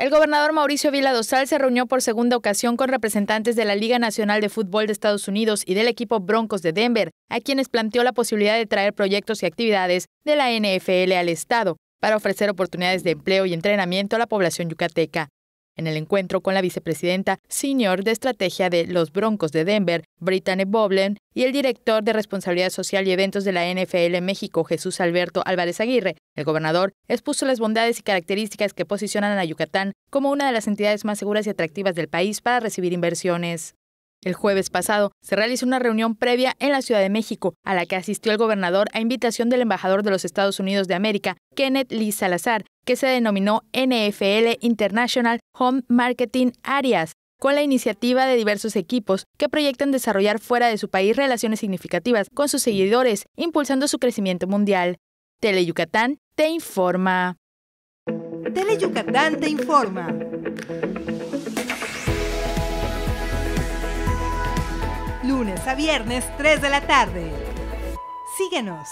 El gobernador Mauricio Vila Dosal se reunió por segunda ocasión con representantes de la Liga Nacional de Fútbol de Estados Unidos y del equipo Broncos de Denver, a quienes planteó la posibilidad de traer proyectos y actividades de la NFL al Estado para ofrecer oportunidades de empleo y entrenamiento a la población yucateca. En el encuentro con la vicepresidenta senior de estrategia de los Broncos de Denver, Brittany Boblen, y el director de responsabilidad social y eventos de la NFL México, Jesús Alberto Álvarez Aguirre, el gobernador expuso las bondades y características que posicionan a Yucatán como una de las entidades más seguras y atractivas del país para recibir inversiones. El jueves pasado se realizó una reunión previa en la Ciudad de México, a la que asistió el gobernador a invitación del embajador de los Estados Unidos de América, Kenneth Lee Salazar, que se denominó NFL International Home Marketing Areas, con la iniciativa de diversos equipos que proyectan desarrollar fuera de su país relaciones significativas con sus seguidores, impulsando su crecimiento mundial. TeleYucatán Yucatán te informa. TeleYucatán Yucatán te informa. Lunes a viernes, 3 de la tarde. Síguenos.